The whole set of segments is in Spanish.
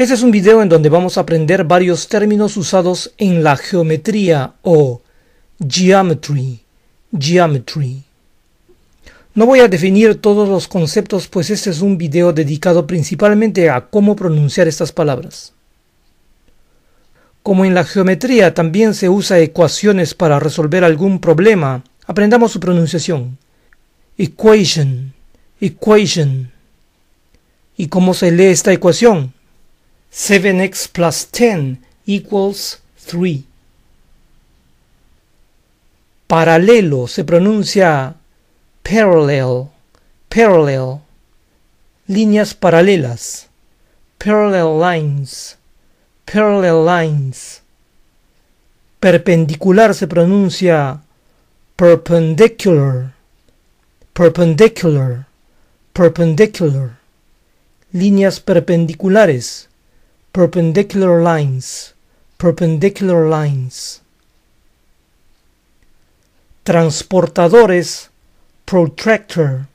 Este es un video en donde vamos a aprender varios términos usados en la geometría o geometry, geometry. No voy a definir todos los conceptos pues este es un video dedicado principalmente a cómo pronunciar estas palabras. Como en la geometría también se usa ecuaciones para resolver algún problema, aprendamos su pronunciación. Equation, equation. ¿Y cómo se lee esta ecuación? 7x plus 10 equals 3. Paralelo se pronuncia parallel, parallel, líneas paralelas, parallel lines, parallel lines. Perpendicular se pronuncia perpendicular, perpendicular, perpendicular, líneas perpendiculares perpendicular lines, perpendicular lines. Transportadores, protractor,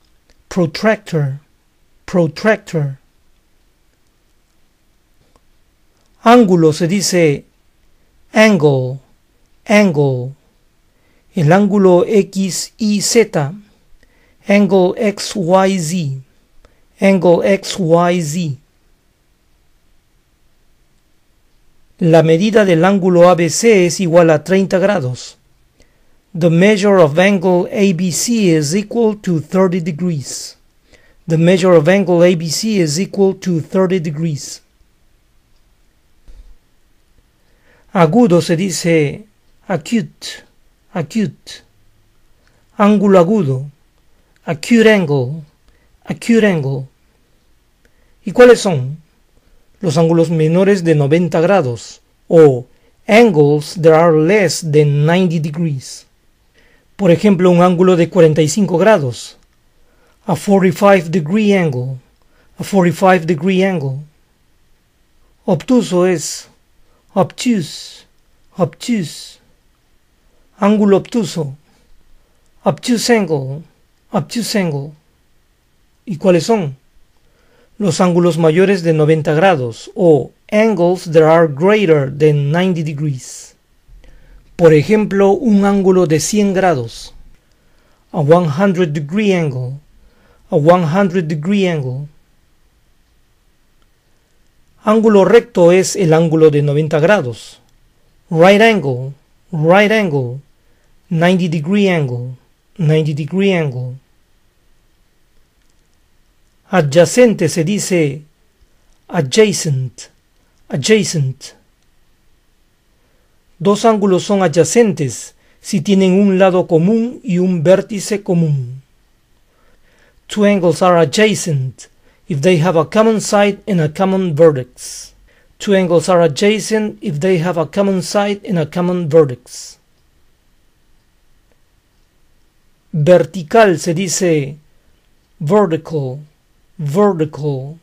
protractor, protractor. Ángulo se dice angle, angle. El ángulo X, Y, Z. Angle X, Y, Z. Angle X, Y, Z. La medida del ángulo ABC es igual a 30 grados. The measure of angle ABC is equal to 30 degrees. The measure of angle ABC is equal to 30 degrees. Agudo se dice acute, acute. Ángulo agudo, acute angle, acute angle. ¿Y cuáles son? los ángulos menores de 90 grados o angles that are less than 90 degrees. Por ejemplo, un ángulo de 45 grados, a 45 degree angle, a 45 degree angle. Obtuso es obtuse, obtuse. Ángulo obtuso, obtuse angle, obtuse angle. ¿Y cuáles son? Los ángulos mayores de 90 grados o angles that are greater than 90 degrees. Por ejemplo, un ángulo de 100 grados. A 100 degree angle. A 100 degree angle. Ángulo recto es el ángulo de 90 grados. Right angle. Right angle. 90 degree angle. 90 degree angle. Adyacente se dice adjacent, adjacent. Dos ángulos son adyacentes si tienen un lado común y un vértice común. Two angles are adjacent if they have a common side and a common vertex. Two angles are adjacent if they have a common side and a common vertex. Vertical se dice vertical. Vertical.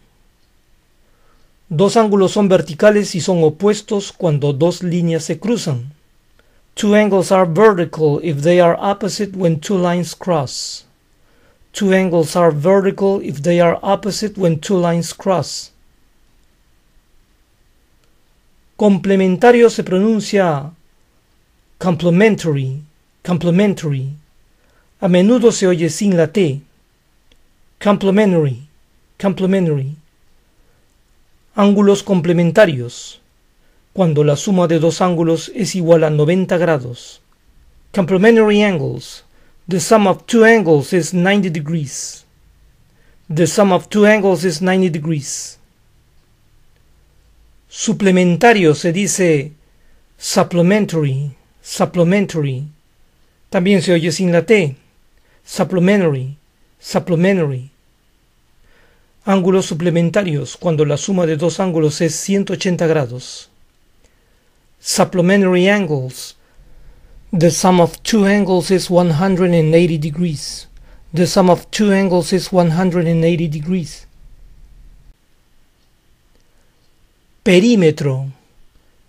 Dos ángulos son verticales y son opuestos cuando dos líneas se cruzan. Two angles are vertical if they are opposite when two lines cross. Two angles are vertical if they are opposite when two lines cross. Complementario se pronuncia complementary, complementary. A menudo se oye sin la T. Complementary complementary, ángulos complementarios, cuando la suma de dos ángulos es igual a 90 grados. Complementary angles, the sum of two angles is 90 degrees. The sum of two angles is 90 degrees. Suplementario se dice supplementary, supplementary. También se oye sin la T. Supplementary, supplementary. Ángulos suplementarios cuando la suma de dos ángulos es 180 grados. Supplementary angles. The sum of two angles is 180 degrees. The sum of two angles is 180 degrees. Perímetro.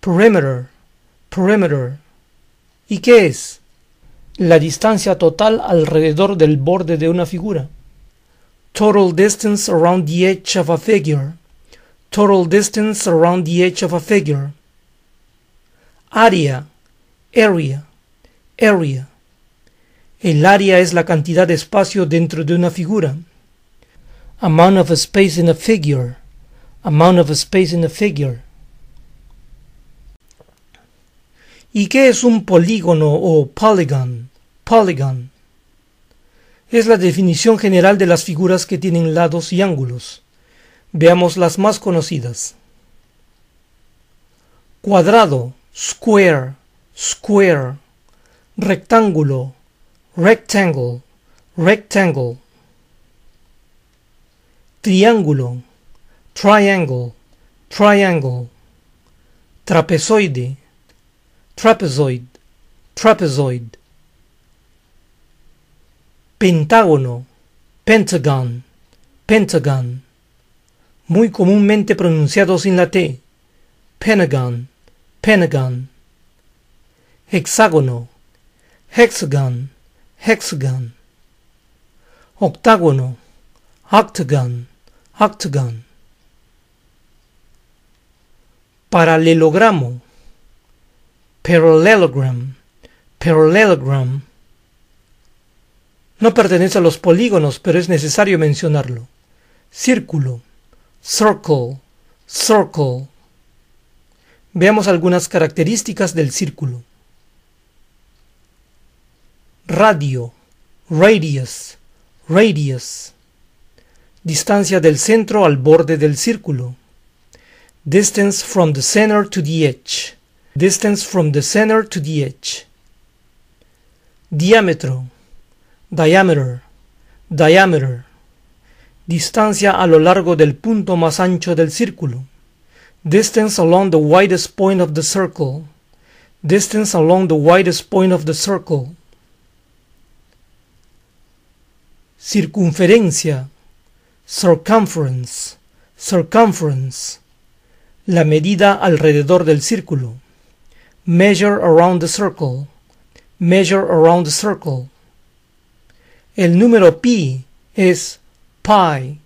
Perimeter. Perimeter. ¿Y qué es? La distancia total alrededor del borde de una figura. total distance around the edge of a figure, total distance around the edge of a figure, área, area, area. El área es la cantidad de espacio dentro de una figura. Amount of space in a figure, amount of space in a figure. ¿Y qué es un polígono o polygon? Polygon. es la definición general de las figuras que tienen lados y ángulos. Veamos las más conocidas. Cuadrado, square, square. Rectángulo, rectangle, rectangle. Triángulo, triangle, triangle. Trapezoide, trapezoid, trapezoid. Pentágono, Pentagon, Pentagon, muy comúnmente pronunciado sin la T, Pentagon, Pentagon, hexágono, hexagon, hexagon, octágono, octagon, octagon, paralelogramo, parallelogram, parallelogram no pertenece a los polígonos, pero es necesario mencionarlo. Círculo. Circle. Circle. Veamos algunas características del círculo. Radio. Radius. Radius. Distancia del centro al borde del círculo. Distance from the center to the edge. Distance from the center to the edge. Diámetro diameter, diameter, distancia a lo largo del punto más ancho del círculo, distance along the widest point of the circle, distance along the widest point of the circle, circunferencia, circumference, circumference, la medida alrededor del círculo, measure around the circle, measure around the circle, el número pi es pi,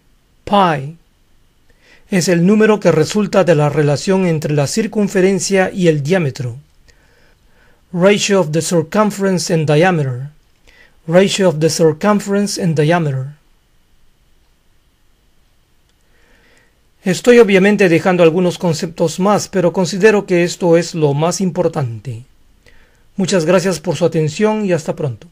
pi. Es el número que resulta de la relación entre la circunferencia y el diámetro. Ratio of the circumference and diameter. Ratio of the circumference and diameter. Estoy obviamente dejando algunos conceptos más, pero considero que esto es lo más importante. Muchas gracias por su atención y hasta pronto.